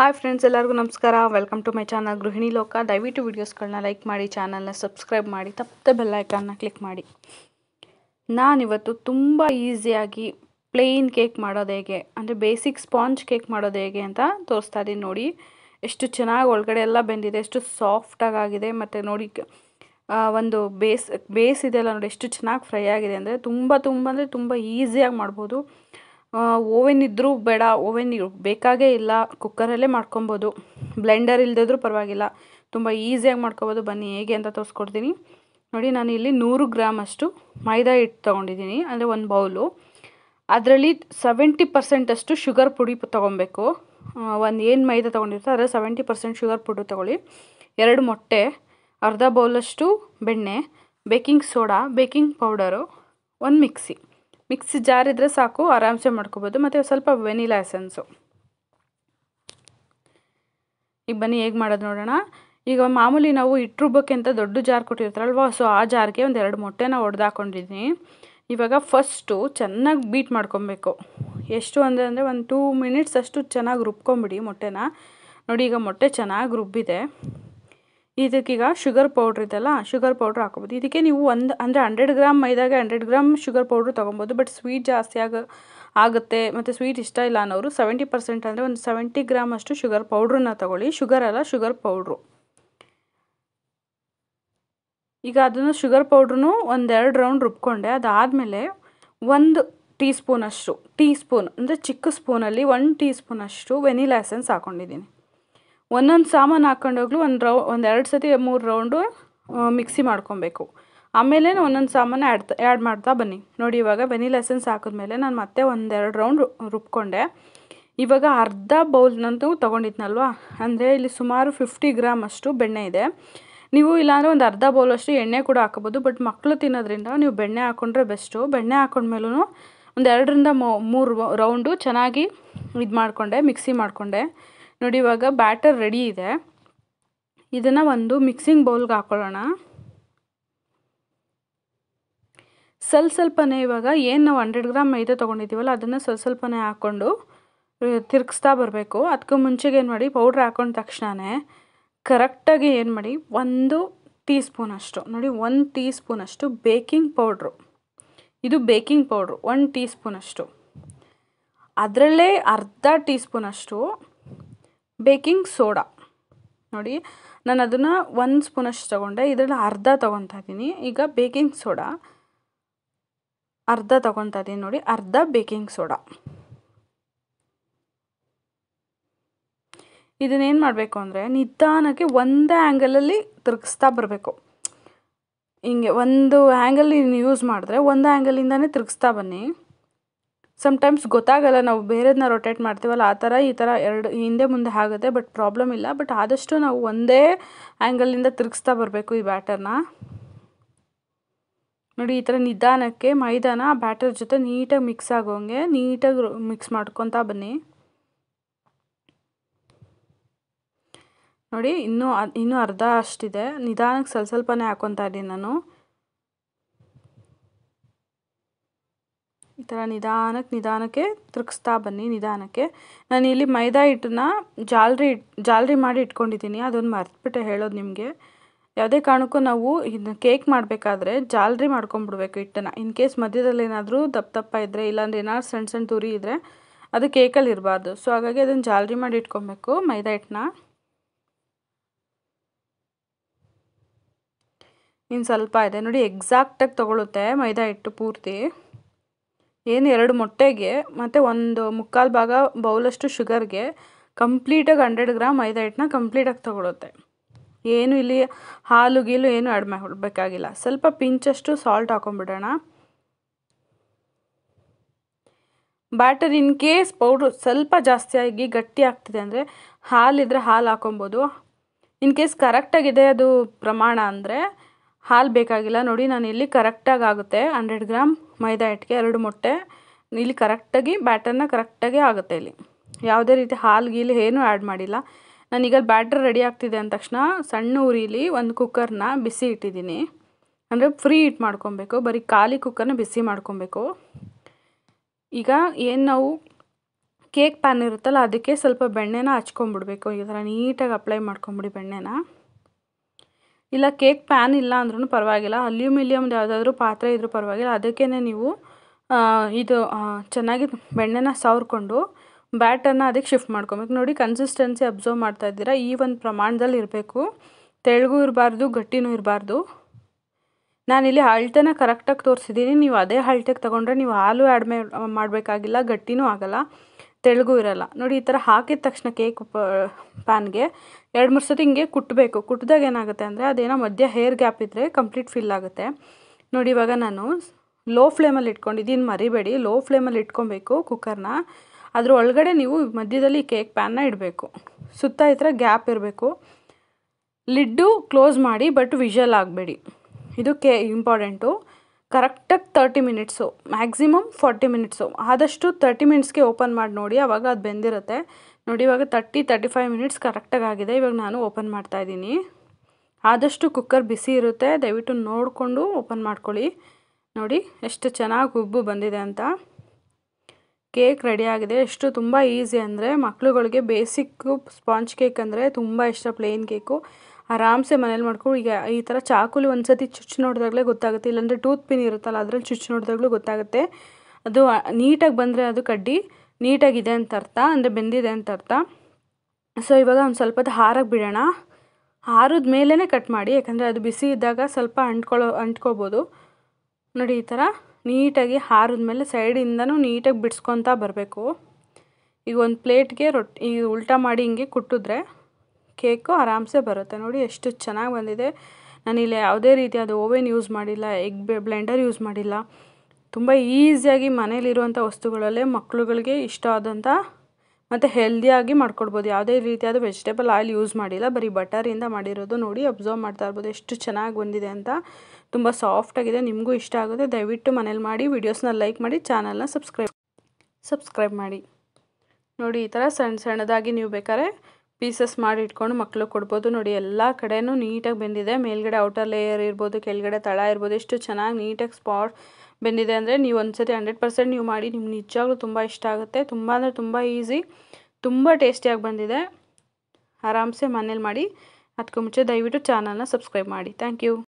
hi friends ಎಲ್ಲರಿಗೂ ನಮಸ್ಕಾರ welcome to my channel ಗೃಹಿಣಿ ಲೋಕ ದಯವಿಟ್ಟು ವೀಡಿಯೋಸ್ಗಳನ್ನ ಲೈಕ್ ಮಾಡಿ ಚಾನಲ್ನ ಸಬ್ಸ್ಕ್ರೈಬ್ ಮಾಡಿ ತಪ್ಪದೆ ಬೆಲ್ಲೈಕನ್ನ ಕ್ಲಿಕ್ ಮಾಡಿ ನಾನಿವತ್ತು ತುಂಬ ಈಸಿಯಾಗಿ ಪ್ಲೇನ್ ಕೇಕ್ ಮಾಡೋದು ಹೇಗೆ ಅಂದರೆ ಬೇಸಿಕ್ ಸ್ಪಾಂಜ್ ಕೇಕ್ ಮಾಡೋದು ಹೇಗೆ ಅಂತ ತೋರಿಸ್ತಾ ಇದ್ದೀನಿ ನೋಡಿ ಎಷ್ಟು ಚೆನ್ನಾಗಿ ಒಳಗಡೆ ಎಲ್ಲ ಬೆಂದಿದೆ ಎಷ್ಟು ಸಾಫ್ಟಾಗಿ ಆಗಿದೆ ಮತ್ತು ನೋಡಿ ಒಂದು ಬೇಸ್ ಬೇಸ್ ಇದೆಲ್ಲ ನೋಡಿ ಎಷ್ಟು ಚೆನ್ನಾಗಿ ಫ್ರೈ ಆಗಿದೆ ಅಂದರೆ ತುಂಬ ತುಂಬ ಅಂದರೆ ತುಂಬ ಈಸಿಯಾಗಿ ಮಾಡ್ಬೋದು ಓವೆನ್ ಇದ್ದರೂ ಬೇಡ ಓವೆನ್ ಬೇಕಾಗೇ ಇಲ್ಲ ಕುಕ್ಕರಲ್ಲೇ ಮಾಡ್ಕೊಬೋದು ಬ್ಲೆಂಡರ್ ಇಲ್ಲದಿದ್ರೂ ಪರವಾಗಿಲ್ಲ ತುಂಬ ಈಸಿಯಾಗಿ ಮಾಡ್ಕೊಬೋದು ಬನ್ನಿ ಹೇಗೆ ಅಂತ ತೋರಿಸ್ಕೊಡ್ತೀನಿ ನೋಡಿ ನಾನು ಇಲ್ಲಿ ನೂರು ಗ್ರಾಮಷ್ಟು ಮೈದಾ ಹಿಟ್ಟು ತೊಗೊಂಡಿದ್ದೀನಿ ಅಂದರೆ ಒಂದು ಬೌಲು ಅದರಲ್ಲಿ ಸೆವೆಂಟಿ ಪರ್ಸೆಂಟಷ್ಟು ಶುಗರ್ ಪುಡಿ ತೊಗೊಬೇಕು ಒಂದು ಏನು ಮೈದಾ ತೊಗೊಂಡಿರ್ತೋ ಅದರಲ್ಲಿ ಸೆವೆಂಟಿ ಪರ್ಸೆಂಟ್ ಶುಗರ್ ಪುಡಿ ತೊಗೊಳ್ಳಿ ಎರಡು ಮೊಟ್ಟೆ ಅರ್ಧ ಬೌಲಷ್ಟು ಬೆಣ್ಣೆ ಬೇಕಿಂಗ್ ಸೋಡಾ ಬೇಕಿಂಗ್ ಪೌಡರು ಒಂದು ಮಿಕ್ಸಿ ಮಿಕ್ಸಿ ಜಾರ್ ಇದ್ದರೆ ಸಾಕು ಆರಾಮ್ಸೆ ಮಾಡ್ಕೋಬೋದು ಮತ್ತು ಸ್ವಲ್ಪ ವೆನಿಲಾ ಎಸೆನ್ಸು ಈಗ ಬನ್ನಿ ಹೇಗೆ ಮಾಡೋದು ನೋಡೋಣ ಈಗ ಮಾಮೂಲಿ ನಾವು ಹಿಟ್ಟು ರುಬ್ಬಕ್ಕೆ ಅಂತ ದೊಡ್ಡ ಜಾರ್ ಕೊಟ್ಟಿರ್ತಾರಲ್ವ ಸೊ ಆ ಜಾರ್ಗೆ ಒಂದು ಎರಡು ಮೊಟ್ಟೆನ ಹಾಕೊಂಡಿದ್ದೀನಿ ಇವಾಗ ಫಸ್ಟು ಚೆನ್ನಾಗಿ ಬೀಟ್ ಮಾಡ್ಕೊಬೇಕು ಎಷ್ಟು ಅಂದರೆ ಅಂದರೆ ಒಂದು ಟೂ ಮಿನಿಟ್ಸ್ ಅಷ್ಟು ಚೆನ್ನಾಗಿ ರುಬ್ಕೊಂಬಿಡಿ ಮೊಟ್ಟೆನ ನೋಡಿ ಈಗ ಮೊಟ್ಟೆ ಚೆನ್ನಾಗಿ ರುಬ್ಬಿದೆ ಇದಕ್ಕೀಗ ಶುಗರ್ ಪೌಡ್ರ್ ಇದೆಲ್ಲ ಶುಗರ್ ಪೌಡ್ರ್ ಹಾಕೋಬೋದು ಇದಕ್ಕೆ ನೀವು ಒಂದು ಅಂದರೆ ಹಂಡ್ರೆಡ್ ಗ್ರಾಮ್ ಮೈದಾಗೆ ಹಂಡ್ರೆಡ್ ಗ್ರಾಮ್ ಶುಗರ್ ಪೌಡ್ರ್ ತೊಗೊಬೋದು ಬಟ್ ಸ್ವೀಟ್ ಜಾಸ್ತಿ ಆಗ ಆಗುತ್ತೆ ಮತ್ತು ಸ್ವೀಟ್ ಇಷ್ಟ ಇಲ್ಲ ಅನ್ನೋರು ಸೆವೆಂಟಿ ಪರ್ಸೆಂಟ್ ಅಂದರೆ ಒಂದು ಸೆವೆಂಟಿ ಗ್ರಾಮ್ ಅಷ್ಟು ಶುಗರ್ ಪೌಡ್ರನ್ನ ತೊಗೊಳ್ಳಿ ಶುಗರ್ ಅಲ್ಲ ಶುಗರ್ ಪೌಡ್ರು ಈಗ ಅದನ್ನು ಶುಗರ್ ಪೌಡ್ರೂ ಒಂದೆರಡು ರೌಂಡ್ ರುಬ್ಕೊಂಡೆ ಅದಾದಮೇಲೆ ಒಂದು ಟೀ ಸ್ಪೂನಷ್ಟು ಟೀ ಸ್ಪೂನ್ ಅಂದರೆ ಚಿಕ್ಕ ಸ್ಪೂನಲ್ಲಿ ಒಂದು ಟೀ ಸ್ಪೂನಷ್ಟು ವೆನಿಲಾ ಎಸೆನ್ಸ್ ಹಾಕ್ಕೊಂಡಿದ್ದೀನಿ ಒಂದೊಂದು ಸಾಮಾನು ಹಾಕ್ಕೊಂಡೋಗ್ಲು ಒಂದು ರೌ ಒಂದು ಎರಡು ಸರ್ತಿ ಮೂರು ರೌಂಡು ಮಿಕ್ಸಿ ಮಾಡ್ಕೊಬೇಕು ಆಮೇಲೆ ಒಂದೊಂದು ಸಾಮಾನು ಆ್ಯಡ್ ಆ್ಯಡ್ ಮಾಡ್ತಾ ಬನ್ನಿ ನೋಡಿ ಇವಾಗ ವೆನಿಲಾ ಎಸೆನ್ಸ್ ಹಾಕಿದ್ಮೇಲೆ ನಾನು ಮತ್ತೆ ಒಂದೆರಡು ರೌಂಡ್ ರುಬ್ಕೊಂಡೆ ಇವಾಗ ಅರ್ಧ ಬೌಲ್ನಂತೂ ತೊಗೊಂಡಿದ್ನಲ್ವಾ ಅಂದರೆ ಇಲ್ಲಿ ಸುಮಾರು ಫಿಫ್ಟಿ ಗ್ರಾಮ್ ಅಷ್ಟು ಬೆಣ್ಣೆ ಇದೆ ನೀವು ಇಲ್ಲಾಂದರೆ ಒಂದು ಅರ್ಧ ಬೌಲ್ ಅಷ್ಟು ಎಣ್ಣೆ ಕೂಡ ಹಾಕೋಬೋದು ಬಟ್ ಮಕ್ಕಳು ತಿನ್ನೋದ್ರಿಂದ ನೀವು ಬೆಣ್ಣೆ ಹಾಕ್ಕೊಂಡ್ರೆ ಬೆಸ್ಟು ಬೆಣ್ಣೆ ಹಾಕೊಂಡ್ಮೇಲೂ ಒಂದು ಎರಡರಿಂದ ಮೂರು ರೌಂಡು ಚೆನ್ನಾಗಿ ಇದು ಮಾಡಿಕೊಂಡೆ ಮಿಕ್ಸಿ ಮಾಡಿಕೊಂಡೆ ನೋಡಿ ಇವಾಗ ಬ್ಯಾಟರ್ ರೆಡಿ ಇದೆ ಇದನ್ನು ಒಂದು ಮಿಕ್ಸಿಂಗ್ ಬೌಲ್ಗೆ ಹಾಕೊಳ್ಳೋಣ ಸ್ವಲ್ಪ ಸ್ವಲ್ಪನೇ ಇವಾಗ ಏನು ನಾವು ಹಂಡ್ರೆಡ್ ಗ್ರಾಮ್ ಮೈದೆ ತೊಗೊಂಡಿದ್ದೀವಲ್ಲ ಅದನ್ನು ಸ್ವಲ್ಪ ಸ್ವಲ್ಪನೇ ಹಾಕ್ಕೊಂಡು ತಿರ್ಗಿಸ್ತಾ ಬರಬೇಕು ಅದಕ್ಕೂ ಮುಂಚೆಗೆ ಏನು ಮಾಡಿ ಪೌಡ್ರ್ ಹಾಕೊಂಡ ತಕ್ಷಣವೇ ಕರೆಕ್ಟಾಗಿ ಏನು ಮಾಡಿ ಒಂದು ಟೀ ಸ್ಪೂನ್ ಅಷ್ಟು ನೋಡಿ ಒಂದು ಟೀ ಸ್ಪೂನ್ ಅಷ್ಟು ಬೇಕಿಂಗ್ ಪೌಡ್ರು ಇದು ಬೇಕಿಂಗ್ ಪೌಡ್ರು ಒಂದು ಟೀ ಸ್ಪೂನ್ ಅಷ್ಟು ಅದರಲ್ಲೇ ಅರ್ಧ ಟೀ ಸ್ಪೂನ್ ಅಷ್ಟು ಬೇಕಿಂಗ್ ಸೋಡಾ ನೋಡಿ ನಾನು ಅದನ್ನು ಒಂದು ಅಷ್ಟು ತೊಗೊಂಡೆ ಇದರಲ್ಲಿ ಅರ್ಧ ತೊಗೊತಾ ಇದ್ದೀನಿ ಈಗ ಬೇಕಿಂಗ್ ಸೋಡಾ ಅರ್ಧ ತೊಗೊತಾ ಇದ್ದೀನಿ ನೋಡಿ ಅರ್ಧ ಬೇಕಿಂಗ್ ಸೋಡಾ ಇದನ್ನೇನು ಮಾಡಬೇಕು ಅಂದರೆ ನಿಧಾನಕ್ಕೆ ಒಂದೇ ಆ್ಯಂಗಲಲ್ಲಿ ತಿರುಗಿಸ್ತಾ ಬರಬೇಕು ಹಿಂಗೆ ಒಂದು ಆ್ಯಂಗಲ್ ನೀನು ಯೂಸ್ ಮಾಡಿದ್ರೆ ಒಂದು ಆ್ಯಂಗಲಿಂದನೇ ತಿರುಗಿಸ್ತಾ ಬನ್ನಿ ಸಮ್ಟೈಮ್ಸ್ ಗೊತ್ತಾಗಲ್ಲ ನಾವು ಬೇರೆದನ್ನ ರೊಟೇಟ್ ಮಾಡ್ತೀವಲ್ಲ ಆ ಥರ ಈ ಥರ ಎರಡು ಹಿಂದೆ ಮುಂದೆ ಆಗುತ್ತೆ ಬಟ್ ಪ್ರಾಬ್ಲಮ್ ಇಲ್ಲ ಬಟ್ ಆದಷ್ಟು ನಾವು ಒಂದೇ ಆ್ಯಂಗಲಿಂದ ತಿರುಗಿಸ್ತಾ ಬರಬೇಕು ಈ ಬ್ಯಾಟರ್ನ ನೋಡಿ ಈ ಥರ ನಿಧಾನಕ್ಕೆ ಮೈದಾನ ಬ್ಯಾಟರ್ ಜೊತೆ ನೀಟಾಗಿ ಮಿಕ್ಸ್ ಆಗೋಂಗೆ ನೀಟಾಗಿ ಮಿಕ್ಸ್ ಮಾಡ್ಕೊತಾ ಬನ್ನಿ ನೋಡಿ ಇನ್ನೂ ಇನ್ನೂ ಅರ್ಧ ಅಷ್ಟಿದೆ ನಿಧಾನಕ್ಕೆ ಸ್ವಲ್ಪ ಸ್ವಲ್ಪನೇ ಹಾಕ್ಕೊತಾ ಇದ್ದೀನಿ ನಾನು ಈ ಥರ ನಿಧಾನಕ್ಕೆ ನಿಧಾನಕ್ಕೆ ತಿರುಗಿಸ್ತಾ ಬನ್ನಿ ನಿಧಾನಕ್ಕೆ ನಾನು ಇಲ್ಲಿ ಮೈದಾ ಹಿಟ್ಟನ್ನ ಜಾಲ್ರಿ ಜಾಲ್ರಿ ಮಾಡಿ ಇಟ್ಕೊಂಡಿದ್ದೀನಿ ಅದೊಂದು ಮರೆತುಬಿಟ್ಟೆ ಹೇಳೋದು ನಿಮಗೆ ಯಾವುದೇ ಕಾರಣಕ್ಕೂ ನಾವು ಇದನ್ನ ಕೇಕ್ ಮಾಡಬೇಕಾದ್ರೆ ಜಾಲ್ರಿ ಮಾಡ್ಕೊಂಬಿಡ್ಬೇಕು ಹಿಟ್ಟನ್ನು ಇನ್ ಕೇಸ್ ಮಧ್ಯದಲ್ಲಿ ಏನಾದರೂ ದಪ್ಪ ದಪ್ಪ ಇದ್ದರೆ ಇಲ್ಲಾಂದ್ರೆ ಏನಾದ್ರು ಸಣ್ಣ ಸಣ್ಣ ತುರಿ ಇದ್ದರೆ ಅದು ಕೇಕಲ್ಲಿ ಇರಬಾರ್ದು ಸೊ ಹಾಗಾಗಿ ಅದನ್ನು ಜಾಲ್ರಿ ಮಾಡಿ ಇಟ್ಕೊಬೇಕು ಮೈದಾ ಹಿಟ್ಟನ್ನ ಇನ್ನು ಸ್ವಲ್ಪ ಇದೆ ನೋಡಿ ಎಕ್ಸಾಕ್ಟಾಗಿ ತೊಗೊಳುತ್ತೆ ಮೈದಾ ಹಿಟ್ಟು ಪೂರ್ತಿ ಏನು ಎರಡು ಮೊಟ್ಟೆಗೆ ಮತ್ತು ಒಂದು ಮುಕ್ಕಾಲು ಭಾಗ ಬೌಲಷ್ಟು ಶುಗರ್ಗೆ ಕಂಪ್ಲೀಟಾಗಿ ಹಂಡ್ರೆಡ್ ಗ್ರಾಮ್ ಐದು ಹಿಟ್ಟನ್ನ ಕಂಪ್ಲೀಟಾಗಿ ತೊಗೊಳುತ್ತೆ ಏನು ಇಲ್ಲಿ ಹಾಲು ಗೀಲು ಏನು ಆ್ಯಡ್ ಮಾಡಬೇಕಾಗಿಲ್ಲ ಸ್ವಲ್ಪ ಪಿಂಚಷ್ಟು ಸಾಲ್ಟ್ ಹಾಕೊಂಡ್ಬಿಡೋಣ ಬ್ಯಾಟರ್ ಇನ್ ಕೇಸ್ ಪೌಡ್ರ್ ಸ್ವಲ್ಪ ಜಾಸ್ತಿಯಾಗಿ ಗಟ್ಟಿ ಆಗ್ತಿದೆ ಅಂದರೆ ಹಾಲಿದ್ರೆ ಹಾಲು ಹಾಕೊಬೋದು ಇನ್ ಕೇಸ್ ಕರೆಕ್ಟಾಗಿದೆ ಅದು ಪ್ರಮಾಣ ಅಂದರೆ ಹಾಲು ಬೇಕಾಗಿಲ್ಲ ನೋಡಿ ನಾನು ಇಲ್ಲಿ ಕರೆಕ್ಟಾಗಿ ಆಗುತ್ತೆ ಹಂಡ್ರೆಡ್ ಗ್ರಾಮ್ ಮೈದಾ ಹಿಟ್ಟಿಗೆ ಎರಡು ಮೊಟ್ಟೆ ಇಲ್ಲಿ ಕರೆಕ್ಟಾಗಿ ಬ್ಯಾಟರ್ನ ಕರೆಕ್ಟಾಗಿ ಆಗುತ್ತೆ ಇಲ್ಲಿ ಯಾವುದೇ ರೀತಿ ಹಾಲು ಗೀಲು ಏನೂ ಆ್ಯಡ್ ಮಾಡಿಲ್ಲ ನಾನೀಗ ಬ್ಯಾಟ್ರ್ ರೆಡಿ ಆಗ್ತಿದೆ ಅಂದ ತಕ್ಷಣ ಸಣ್ಣ ಉರಿಲಿ ಒಂದು ಕುಕ್ಕರ್ನ ಬಿಸಿ ಇಟ್ಟಿದ್ದೀನಿ ಅಂದರೆ ಫ್ರೀ ಇಟ್ ಮಾಡ್ಕೊಬೇಕು ಬರೀ ಖಾಲಿ ಕುಕ್ಕರ್ನ ಬಿಸಿ ಮಾಡ್ಕೊಬೇಕು ಈಗ ಏನು ನಾವು ಕೇಕ್ ಪ್ಯಾನ್ ಇರುತ್ತಲ್ಲ ಅದಕ್ಕೆ ಸ್ವಲ್ಪ ಬೆಣ್ಣೆನ ಹಚ್ಕೊಂಬಿಡ್ಬೇಕು ಈ ಥರ ನೀಟಾಗಿ ಅಪ್ಲೈ ಮಾಡ್ಕೊಂಬಿಡಿ ಬೆಣ್ಣೆನ ಇಲ್ಲ ಕೇಕ್ ಪ್ಯಾನ್ ಇಲ್ಲ ಅಂದ್ರೂ ಪರವಾಗಿಲ್ಲ ಅಲ್ಯೂಮಿಲಿಯಮ್ದು ಯಾವುದಾದ್ರೂ ಪಾತ್ರೆ ಇದ್ದರೂ ಪರವಾಗಿಲ್ಲ ಅದಕ್ಕೇ ನೀವು ಇದು ಚೆನ್ನಾಗಿ ಬೆಣ್ಣೆನ ಸವರಿಕೊಂಡು ಬ್ಯಾಟರ್ನ ಅದಕ್ಕೆ ಶಿಫ್ಟ್ ಮಾಡ್ಕೊಬೇಕು ನೋಡಿ ಕನ್ಸಿಸ್ಟೆನ್ಸಿ ಅಬ್ಸರ್ವ್ ಮಾಡ್ತಾ ಇದ್ದೀರಾ ಈ ಒಂದು ಪ್ರಮಾಣದಲ್ಲಿ ಇರಬೇಕು ತೆಳುಗೂ ಇರಬಾರ್ದು ಗಟ್ಟಿನೂ ಇರಬಾರ್ದು ನಾನಿಲ್ಲಿ ಅಳತೆನ ಕರೆಕ್ಟಾಗಿ ತೋರಿಸಿದ್ದೀನಿ ನೀವು ಅದೇ ಅಳತೆಗೆ ತೊಗೊಂಡ್ರೆ ನೀವು ಹಾಲು ಆ್ಯಡ್ ಮಾಡಬೇಕಾಗಿಲ್ಲ ಗಟ್ಟಿನೂ ಆಗಲ್ಲ ತೆಳುಗೂ ಇರಲ್ಲ ನೋಡಿ ಈ ಥರ ಹಾಕಿದ ತಕ್ಷಣ ಕೇಕ್ ಪ್ಯಾನ್ಗೆ ಎರಡು ಮೂರು ಸರ್ತಿ ಹಿಂಗೆ ಕುಟ್ಟಬೇಕು ಕುಟ್ಟಿದಾಗ ಏನಾಗುತ್ತೆ ಅಂದರೆ ಅದೇನೋ ಮಧ್ಯ ಹೇರ್ ಗ್ಯಾಪ್ ಇದ್ದರೆ ಕಂಪ್ಲೀಟ್ ಫಿಲ್ ಆಗುತ್ತೆ ನೋಡಿ ಇವಾಗ ನಾನು ಲೋ ಫ್ಲೇಮಲ್ಲಿ ಇಟ್ಕೊಂಡು ಇದನ್ನು ಮರಿಬೇಡಿ ಲೋ ಫ್ಲೇಮಲ್ಲಿ ಇಟ್ಕೊಬೇಕು ಕುಕ್ಕರ್ನ ಅದ್ರ ಒಳಗಡೆ ನೀವು ಮಧ್ಯದಲ್ಲಿ ಕೇಕ್ ಪ್ಯಾನ್ನ ಇಡಬೇಕು ಸುತ್ತ ಈ ಥರ ಗ್ಯಾಪ್ ಇರಬೇಕು ಲಿಡ್ಡು ಕ್ಲೋಸ್ ಮಾಡಿ ಬಟ್ ವಿಷಲ್ ಆಗಬೇಡಿ ಇದು ಕೇ ಇಂಪಾರ್ಟೆಂಟು ಕರೆಕ್ಟಾಗಿ thirty minutes maximum forty minutes ಆದಷ್ಟು ತರ್ಟಿ ಮಿನಿಟ್ಸ್ಗೆ ಓಪನ್ ಮಾಡಿ ನೋಡಿ ಅವಾಗ ಅದು ಬೆಂದಿರುತ್ತೆ ನೋಡಿ ಇವಾಗ ತರ್ಟಿ ತರ್ಟಿ ಫೈವ್ ಮಿನಿಟ್ಸ್ ಕರೆಕ್ಟಾಗಿ ಆಗಿದೆ ಇವಾಗ ನಾನು ಓಪನ್ ಮಾಡ್ತಾಯಿದ್ದೀನಿ ಆದಷ್ಟು ಕುಕ್ಕರ್ ಬಿಸಿ ಇರುತ್ತೆ ದಯವಿಟ್ಟು ನೋಡಿಕೊಂಡು ಓಪನ್ ಮಾಡ್ಕೊಳ್ಳಿ ನೋಡಿ ಎಷ್ಟು ಚೆನ್ನಾಗಿ ಉಬ್ಬು ಬಂದಿದೆ ಅಂತ ಕೇಕ್ ರೆಡಿ ಆಗಿದೆ ಎಷ್ಟು ತುಂಬ ಈಸಿ ಅಂದರೆ ಮಕ್ಳುಗಳಿಗೆ ಬೇಸಿಕ್ಕು ಸ್ಪಾಂಜ್ ಕೇಕ್ ಅಂದರೆ ತುಂಬ ಇಷ್ಟ ಪ್ಲೇನ್ ಕೇಕು ಆರಾಮ್ಸೆ ಮನೇಲಿ ಮಾಡ್ಕೊಂಡು ಈಗ ಈ ಥರ ಚಾಕುಲಿ ಒಂದು ಸರ್ತಿ ಚುಚ್ಚಿ ನೋಡಿದಾಗಲೇ ಗೊತ್ತಾಗುತ್ತೆ ಇಲ್ಲಾಂದರೆ ಟೂತ್ ಪಿನ್ ಇರುತ್ತಲ್ಲ ಅದ್ರಲ್ಲಿ ಚುಚ್ಚಿ ನೋಡಿದಾಗಲೂ ಗೊತ್ತಾಗುತ್ತೆ ಅದು ನೀಟಾಗಿ ಬಂದರೆ ಅದು ಕಡ್ಡಿ ನೀಟಾಗಿದೆ ಅಂತ ಅರ್ಥ ಅಂದರೆ ಬೆಂದಿದೆ ಅಂತ ಅರ್ಥ ಸೊ ಇವಾಗ ಒಂದು ಸ್ವಲ್ಪ ಹಾರಕ್ಕೆ ಬಿಡೋಣ ಹಾರದ ಮೇಲೇ ಕಟ್ ಮಾಡಿ ಯಾಕಂದರೆ ಅದು ಬಿಸಿ ಇದ್ದಾಗ ಸ್ವಲ್ಪ ಅಂಟ್ಕೊಳ್ಳೋ ಅಂಟ್ಕೋಬೋದು ನೋಡಿ ಈ ಥರ ನೀಟಾಗಿ ಹಾರದ ಮೇಲೆ ಸೈಡಿಂದನೂ ನೀಟಾಗಿ ಬಿಡಿಸ್ಕೊತಾ ಬರಬೇಕು ಈಗ ಒಂದು ಪ್ಲೇಟ್ಗೆ ರೊಟ್ಟಿ ಈಗ ಉಲ್ಟಾ ಮಾಡಿ ಹಿಂಗೆ ಕುಟ್ಟಿದ್ರೆ ಕೇಕು ಆರಾಮ್ಸೆ ಬರುತ್ತೆ ನೋಡಿ ಎಷ್ಟು ಚೆನ್ನಾಗಿ ಬಂದಿದೆ ನಾನಿಲ್ಲಿ ಯಾವುದೇ ರೀತಿಯಾದ ಓವೆನ್ ಯೂಸ್ ಮಾಡಿಲ್ಲ ಎಗ್ ಬ್ಲೆಂಡರ್ ಯೂಸ್ ಮಾಡಿಲ್ಲ ತುಂಬ ಈಸಿಯಾಗಿ ಮನೇಲಿರುವಂಥ ವಸ್ತುಗಳಲ್ಲೇ ಮಕ್ಕಳುಗಳಿಗೆ ಇಷ್ಟ ಆದಂಥ ಮತ್ತು ಹೆಲ್ದಿಯಾಗಿ ಮಾಡ್ಕೊಡ್ಬೋದು ಯಾವುದೇ ರೀತಿಯಾದ ವೆಜಿಟೇಬಲ್ ಆಯಿಲ್ ಯೂಸ್ ಮಾಡಿಲ್ಲ ಬರೀ ಬಟರಿಂದ ಮಾಡಿರೋದು ನೋಡಿ ಅಬ್ಸರ್ವ್ ಮಾಡ್ತಾ ಇರ್ಬೋದು ಎಷ್ಟು ಚೆನ್ನಾಗಿ ಬಂದಿದೆ ಅಂತ ತುಂಬ ಸಾಫ್ಟಾಗಿದೆ ನಿಮಗೂ ಇಷ್ಟ ಆಗುತ್ತೆ ದಯವಿಟ್ಟು ಮನೇಲಿ ಮಾಡಿ ವೀಡಿಯೋಸ್ನ ಲೈಕ್ ಮಾಡಿ ಚಾನಲ್ನ ಸಬ್ಸ್ಕ್ರೈಬ್ ಸಬ್ಸ್ಕ್ರೈಬ್ ಮಾಡಿ ನೋಡಿ ಈ ಥರ ಸಣ್ಣ ಸಣ್ಣದಾಗಿ ನೀವು ಬೇಕಾದ್ರೆ ಪೀಸಸ್ ಮಾಡಿ ಇಟ್ಕೊಂಡು ಮಕ್ಕಳು ಕೊಡ್ಬೋದು ನೋಡಿ ಎಲ್ಲ ಕಡೆಯೂ ನೀಟಾಗಿ ಬೆಂದಿದೆ ಮೇಲ್ಗಡೆ ಔಟರ್ ಲೇಯರ್ ಇರ್ಬೋದು ಕೆಳಗಡೆ ತಳ ಇರ್ಬೋದು ಎಷ್ಟು ಚೆನ್ನಾಗಿ ನೀಟಾಗಿ ಸ್ಪಾಟ್ ಬೆಂದಿದೆ ಅಂದರೆ ನೀವು ಒಂದ್ಸತಿ ಹಂಡ್ರೆಡ್ ಪರ್ಸೆಂಟ್ ನೀವು ಮಾಡಿ ನಿಮ್ಗೆ ನಿಜವಾಗ್ಲೂ ತುಂಬ ಇಷ್ಟ ಆಗುತ್ತೆ ತುಂಬ ಅಂದರೆ ತುಂಬ ಈಸಿ ತುಂಬ ಟೇಸ್ಟಿಯಾಗಿ ಬಂದಿದೆ ಆರಾಮ್ಸೆ ಮನೇಲಿ ಮಾಡಿ ಅದಕ್ಕೂ ಮುಂಚೆ ದಯವಿಟ್ಟು ಚಾನಲ್ನ ಸಬ್ಸ್ಕ್ರೈಬ್ ಮಾಡಿ ಥ್ಯಾಂಕ್ ಯು